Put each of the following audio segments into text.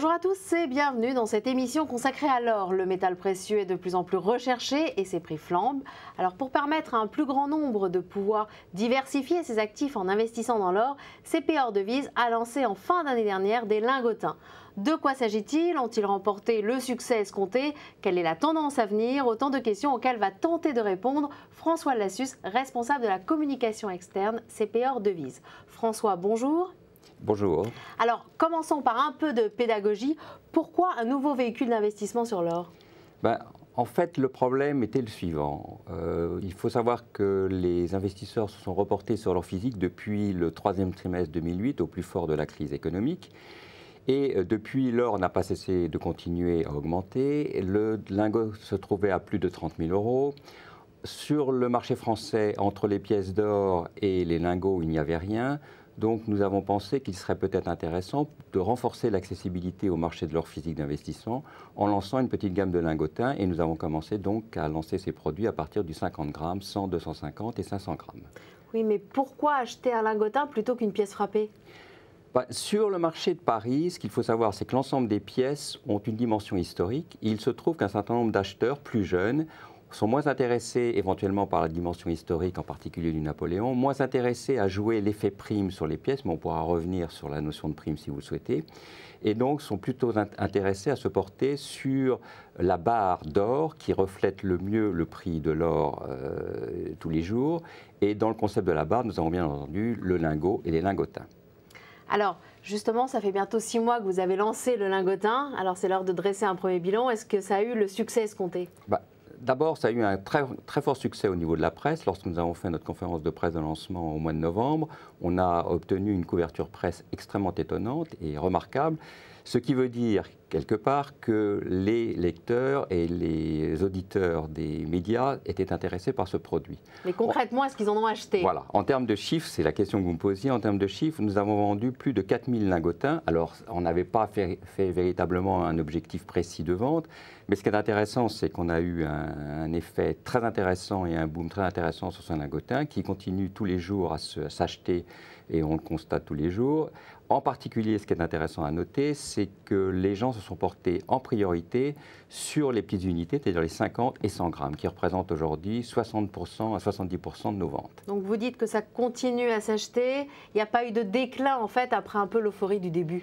Bonjour à tous et bienvenue dans cette émission consacrée à l'or. Le métal précieux est de plus en plus recherché et ses prix flambent. Alors pour permettre à un plus grand nombre de pouvoir diversifier ses actifs en investissant dans l'or, CPOR Devise a lancé en fin d'année dernière des lingotins. De quoi s'agit-il Ont-ils remporté le succès escompté Quelle est la tendance à venir Autant de questions auxquelles va tenter de répondre François Lassus, responsable de la communication externe CPOR Devise. François, bonjour. Bonjour. Alors, commençons par un peu de pédagogie. Pourquoi un nouveau véhicule d'investissement sur l'or ben, En fait, le problème était le suivant. Euh, il faut savoir que les investisseurs se sont reportés sur l'or physique depuis le troisième trimestre 2008, au plus fort de la crise économique. Et euh, depuis, l'or n'a pas cessé de continuer à augmenter. Le lingot se trouvait à plus de 30 000 euros. Sur le marché français, entre les pièces d'or et les lingots, il n'y avait rien. Donc nous avons pensé qu'il serait peut-être intéressant de renforcer l'accessibilité au marché de l'or physique d'investissement en lançant une petite gamme de lingotins et nous avons commencé donc à lancer ces produits à partir du 50 grammes, 100, 250 et 500 grammes. Oui, mais pourquoi acheter un lingotin plutôt qu'une pièce frappée bah, sur le marché de Paris, ce qu'il faut savoir, c'est que l'ensemble des pièces ont une dimension historique. Il se trouve qu'un certain nombre d'acheteurs plus jeunes sont moins intéressés éventuellement par la dimension historique, en particulier du Napoléon, moins intéressés à jouer l'effet prime sur les pièces, mais on pourra revenir sur la notion de prime si vous le souhaitez, et donc sont plutôt intéressés à se porter sur la barre d'or qui reflète le mieux le prix de l'or euh, tous les jours, et dans le concept de la barre, nous avons bien entendu le lingot et les lingotins. Alors, justement, ça fait bientôt six mois que vous avez lancé le lingotin. Alors, c'est l'heure de dresser un premier bilan. Est-ce que ça a eu le succès escompté bah, D'abord, ça a eu un très, très fort succès au niveau de la presse. Lorsque nous avons fait notre conférence de presse de lancement au mois de novembre, on a obtenu une couverture presse extrêmement étonnante et remarquable. Ce qui veut dire, quelque part, que les lecteurs et les auditeurs des médias étaient intéressés par ce produit. Mais concrètement, est-ce qu'ils en ont acheté Voilà. En termes de chiffres, c'est la question que vous me posiez, en termes de chiffres, nous avons vendu plus de 4000 lingotins. Alors, on n'avait pas fait, véritablement un objectif précis de vente, mais ce qui est intéressant, c'est qu'on a eu un, effet très intéressant et un boom très intéressant sur ce lingotin qui continue tous les jours à s'acheter et on le constate tous les jours. En particulier, ce qui est intéressant à noter, c'est que les gens se sont portés en priorité sur les petites unités, c'est-à-dire les 50 et 100 grammes, qui représentent aujourd'hui 60% à 70% de nos ventes. Donc vous dites que ça continue à s'acheter, il n'y a pas eu de déclin en fait après un peu l'euphorie du début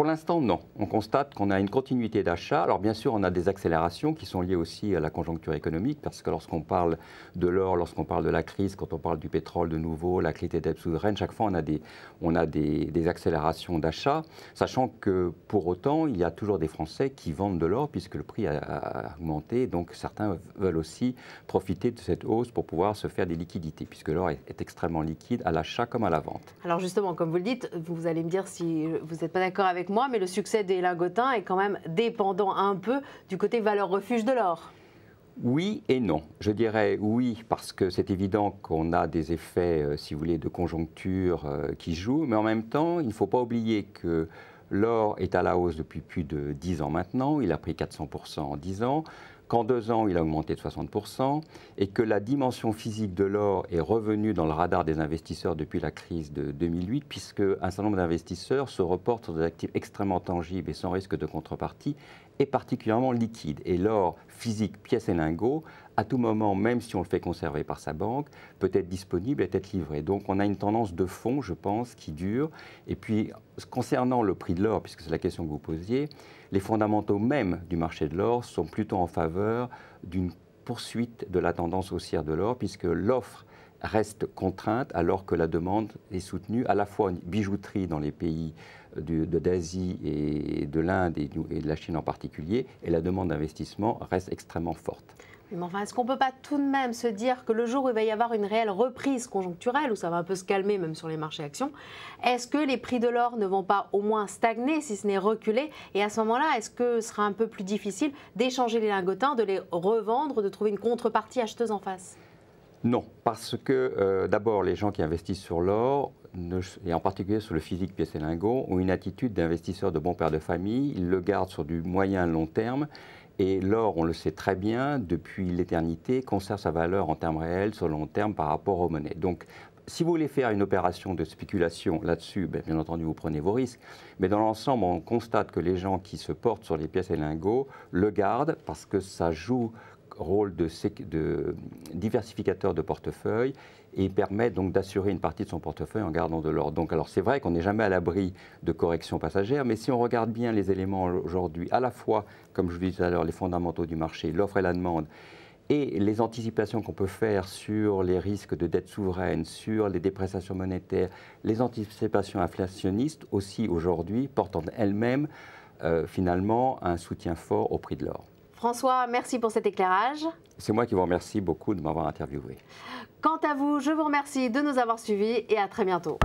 pour l'instant, non. On constate qu'on a une continuité d'achat. Alors bien sûr, on a des accélérations qui sont liées aussi à la conjoncture économique, parce que lorsqu'on parle de l'or, lorsqu'on parle de la crise, quand on parle du pétrole de nouveau, la clé des dettes chaque fois on a des, on a des, accélérations d'achat, sachant que pour autant, il y a toujours des Français qui vendent de l'or, puisque le prix a, augmenté, donc certains veulent aussi profiter de cette hausse pour pouvoir se faire des liquidités, puisque l'or est, est extrêmement liquide à l'achat comme à la vente. Alors justement, comme vous le dites, vous allez me dire si vous n'êtes pas d'accord avec moi, mais le succès des Lingotins est quand même dépendant un peu du côté valeur refuge de l'or. Oui et non. Je dirais oui parce que c'est évident qu'on a des effets, euh, si vous voulez, de conjoncture euh, qui jouent, mais en même temps, il ne faut pas oublier que l'or est à la hausse depuis plus de 10 ans maintenant, il a pris 400% en 10 ans qu'en deux ans, il a augmenté de 60%, et que la dimension physique de l'or est revenue dans le radar des investisseurs depuis la crise de 2008, puisque un certain nombre d'investisseurs se reportent sur des actifs extrêmement tangibles et sans risque de contrepartie, et particulièrement liquides. Et l'or physique, pièce et lingot, à tout moment, même si on le fait conserver par sa banque, peut être disponible et être livré. Donc on a une tendance de fond, je pense, qui dure. Et puis, concernant le prix de l'or, puisque c'est la question que vous posiez, les fondamentaux même du marché de l'or sont plutôt en faveur d'une poursuite de la tendance haussière de l'or, puisque l'offre reste contrainte alors que la demande est soutenue à la fois en bijouterie dans les pays euh, d'Asie et de l'Inde et, de la Chine en particulier, et la demande d'investissement reste extrêmement forte. Mais enfin, est-ce qu'on ne peut pas tout de même se dire que le jour où il va y avoir une réelle reprise conjoncturelle, où ça va un peu se calmer même sur les marchés actions, est-ce que les prix de l'or ne vont pas au moins stagner, si ce n'est reculer Et à ce moment-là, est-ce que ce sera un peu plus difficile d'échanger les lingotins, de les revendre, de trouver une contrepartie acheteuse en face non, parce que euh, d'abord, les gens qui investissent sur l'or, et en particulier sur le physique pièce et lingot, ont une attitude d'investisseur de bon père de famille. Ils le gardent sur du moyen long terme. Et l'or, on le sait très bien, depuis l'éternité, conserve sa valeur en termes réels, sur long terme, par rapport aux monnaies. Donc, si vous voulez faire une opération de spéculation là-dessus, ben, bien, entendu, vous prenez vos risques. Mais dans l'ensemble, on constate que les gens qui se portent sur les pièces et lingots le gardent parce que ça joue rôle de, de diversificateur de portefeuille et permet donc d'assurer une partie de son portefeuille en gardant de l'or. Donc alors c'est vrai qu'on n'est jamais à l'abri de corrections passagères, mais si on regarde bien les éléments aujourd'hui, à la fois, comme je vous disais tout à l'heure, les fondamentaux du marché, l'offre et la demande, et les anticipations qu'on peut faire sur les risques de dette souveraine, sur les dépréciations monétaires, les anticipations inflationnistes aussi aujourd'hui portent en elles-mêmes euh, finalement un soutien fort au prix de l'or. François, merci pour cet éclairage. C'est moi qui vous remercie beaucoup de m'avoir interviewé. Quant à vous, je vous remercie de nous avoir suivis et à très bientôt.